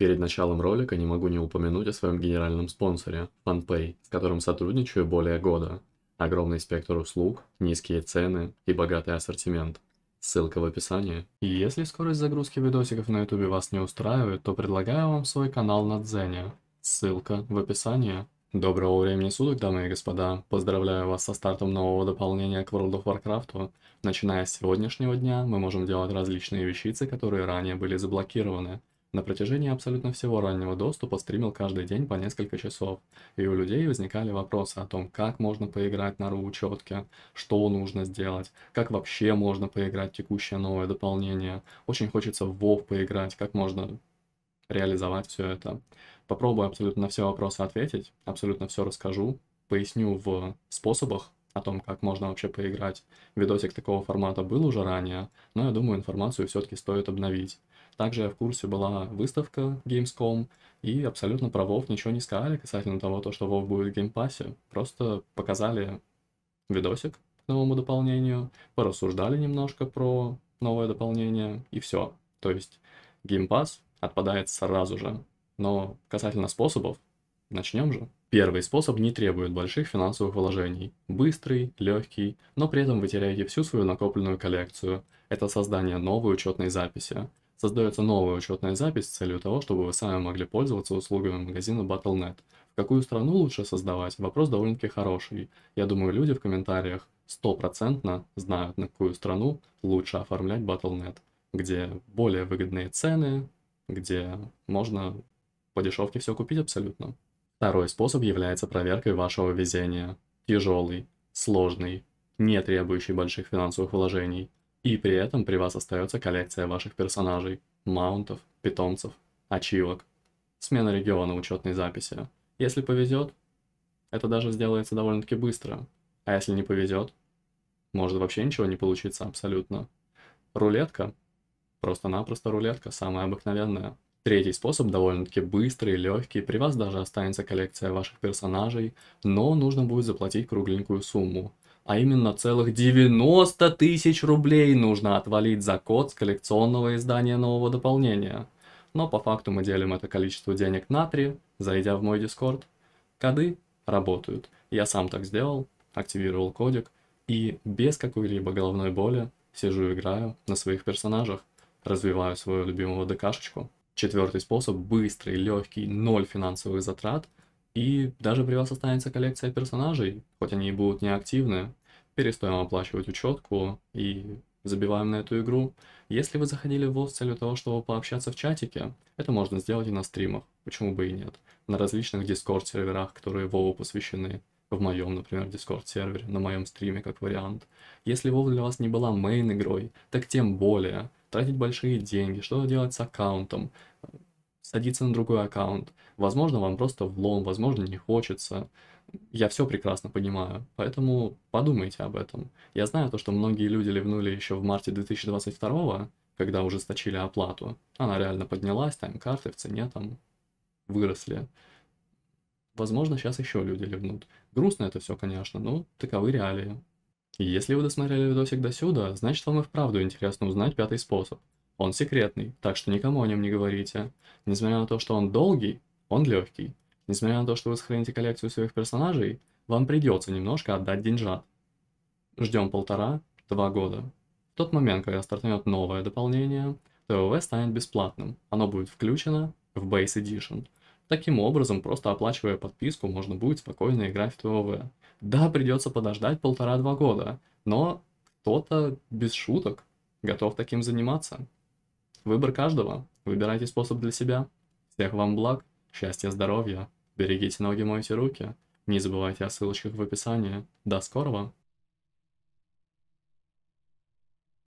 Перед началом ролика не могу не упомянуть о своем генеральном спонсоре, FunPay, с которым сотрудничаю более года. Огромный спектр услуг, низкие цены и богатый ассортимент. Ссылка в описании. И если скорость загрузки видосиков на ютубе вас не устраивает, то предлагаю вам свой канал на Дзене. Ссылка в описании. Доброго времени суток, дамы и господа. Поздравляю вас со стартом нового дополнения к World of Warcraft. Начиная с сегодняшнего дня, мы можем делать различные вещицы, которые ранее были заблокированы. На протяжении абсолютно всего раннего доступа стримил каждый день по несколько часов, и у людей возникали вопросы о том, как можно поиграть на ру-учетке, что нужно сделать, как вообще можно поиграть текущее новое дополнение, очень хочется в WoW поиграть, как можно реализовать все это. Попробую абсолютно на все вопросы ответить, абсолютно все расскажу, поясню в способах, о том, как можно вообще поиграть. Видосик такого формата был уже ранее, но я думаю, информацию все-таки стоит обновить. Также в курсе была выставка Gamescom, и абсолютно про WoW ничего не сказали касательно того, то, что WoW будет в геймпассе. Просто показали видосик к новому дополнению, порассуждали немножко про новое дополнение, и все. То есть геймпасс отпадает сразу же. Но касательно способов, начнем же. Первый способ не требует больших финансовых вложений, быстрый, легкий, но при этом вы теряете всю свою накопленную коллекцию. Это создание новой учетной записи. Создается новая учетная запись с целью того, чтобы вы сами могли пользоваться услугами магазина Battle.net. В какую страну лучше создавать, вопрос довольно-таки хороший. Я думаю, люди в комментариях стопроцентно знают, на какую страну лучше оформлять Battle.net, где более выгодные цены, где можно по дешевке все купить абсолютно. Второй способ является проверкой вашего везения. Тяжелый, сложный, не требующий больших финансовых вложений. И при этом при вас остается коллекция ваших персонажей, маунтов, питомцев, ачивок. Смена региона учетной записи. Если повезет, это даже сделается довольно-таки быстро. А если не повезет, может вообще ничего не получиться абсолютно. Рулетка. Просто-напросто рулетка, самая обыкновенная. Третий способ довольно-таки быстрый, легкий, при вас даже останется коллекция ваших персонажей, но нужно будет заплатить кругленькую сумму. А именно целых 90 тысяч рублей нужно отвалить за код с коллекционного издания нового дополнения. Но по факту мы делим это количество денег на 3, зайдя в мой дискорд. Коды работают. Я сам так сделал, активировал кодик и без какой-либо головной боли сижу играю на своих персонажах, развиваю свою любимую ДКшечку. Четвертый способ – быстрый, легкий, ноль финансовых затрат. И даже при вас останется коллекция персонажей, хоть они и будут неактивны. Перестаем оплачивать учетку и забиваем на эту игру. Если вы заходили в WoW с целью того, чтобы пообщаться в чатике, это можно сделать и на стримах, почему бы и нет. На различных дискорд-серверах, которые WoW посвящены. В моем, например, дискорд-сервере, на моем стриме как вариант. Если WoW для вас не была мейн-игрой, так тем более. Тратить большие деньги, что делать с аккаунтом – садиться на другой аккаунт. Возможно, вам просто влом, возможно, не хочется. Я все прекрасно понимаю, поэтому подумайте об этом. Я знаю то, что многие люди ливнули еще в марте 2022 когда ужесточили оплату. Она реально поднялась, там карты в цене там выросли. Возможно, сейчас еще люди ливнут. Грустно это все, конечно, но таковы реалии. Если вы досмотрели видосик до сюда, значит вам и вправду интересно узнать пятый способ – он секретный, так что никому о нем не говорите. Несмотря на то, что он долгий, он легкий. Несмотря на то, что вы сохраните коллекцию своих персонажей, вам придется немножко отдать деньжат. Ждем полтора-два года. В тот момент, когда стартнет новое дополнение, ТВВ станет бесплатным. Оно будет включено в Base Edition. Таким образом, просто оплачивая подписку, можно будет спокойно играть в ТВВ. Да, придется подождать полтора-два года, но кто-то без шуток готов таким заниматься. Выбор каждого. Выбирайте способ для себя. Всех вам благ, счастья, здоровья. Берегите ноги, мойте руки. Не забывайте о ссылочках в описании. До скорого!